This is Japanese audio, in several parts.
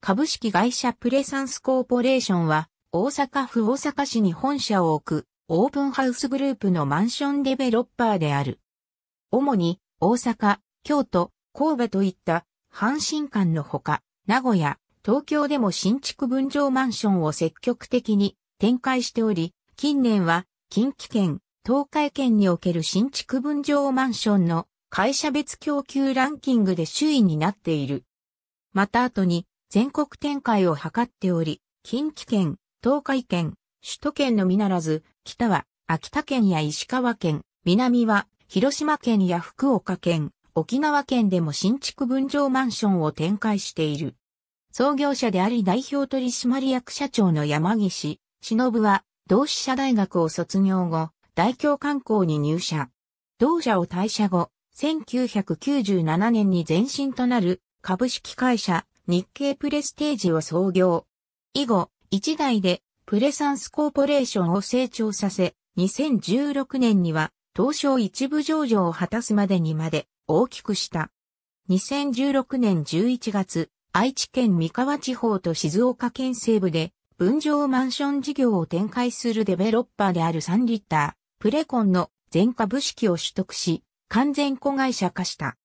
株式会社プレサンスコーポレーションは、大阪府大阪市に本社を置く、オープンハウスグループのマンションデベロッパーである。主に、大阪、京都、神戸といった、阪神間のほか、名古屋、東京でも新築分譲マンションを積極的に展開しており、近年は、近畿圏、東海圏における新築分譲マンションの会社別供給ランキングで首位になっている。また後に、全国展開を図っており、近畿圏、東海圏、首都圏のみならず、北は秋田県や石川県、南は広島県や福岡県、沖縄県でも新築分譲マンションを展開している。創業者であり代表取締役社長の山岸忍は、同志社大学を卒業後、大京観光に入社。同社を退社後、1997年に前身となる株式会社日経プレステージを創業。以後、一代でプレサンスコーポレーションを成長させ、2016年には東証一部上場を果たすまでにまで大きくした。2016年11月、愛知県三河地方と静岡県西部で分譲マンション事業を展開するデベロッパーであるサンリッター、プレコンの全株式を取得し、完全子会社化した。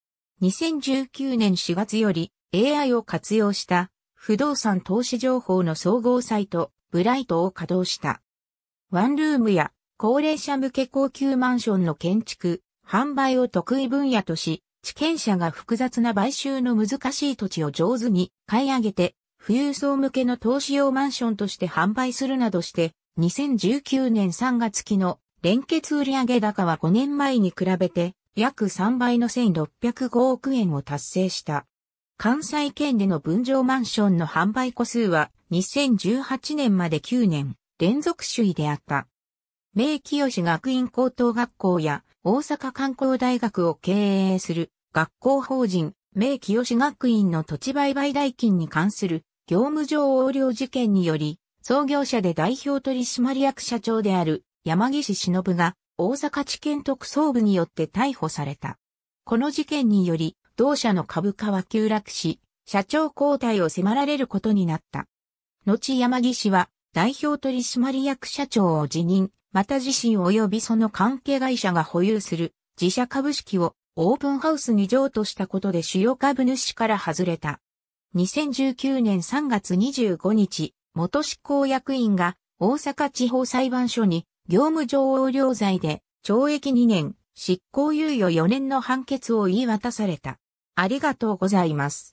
2019年4月より AI を活用した不動産投資情報の総合サイト、ブライトを稼働した。ワンルームや高齢者向け高級マンションの建築、販売を得意分野とし、地権者が複雑な買収の難しい土地を上手に買い上げて、富裕層向けの投資用マンションとして販売するなどして、2019年3月期の連結売上高は5年前に比べて約3倍の1605億円を達成した。関西圏での分譲マンションの販売個数は2018年まで9年連続首位であった。名清学院高等学校や大阪観光大学を経営する学校法人名清学院の土地売買代金に関する業務上横領事件により創業者で代表取締役社長である山岸忍が大阪地検特捜部によって逮捕された。この事件により同社の株価は急落し、社長交代を迫られることになった。後山岸は代表取締役社長を辞任、また自身及びその関係会社が保有する自社株式をオープンハウスに譲渡したことで主要株主から外れた。2019年3月25日、元執行役員が大阪地方裁判所に業務上横領罪で懲役2年、執行猶予4年の判決を言い渡された。ありがとうございます。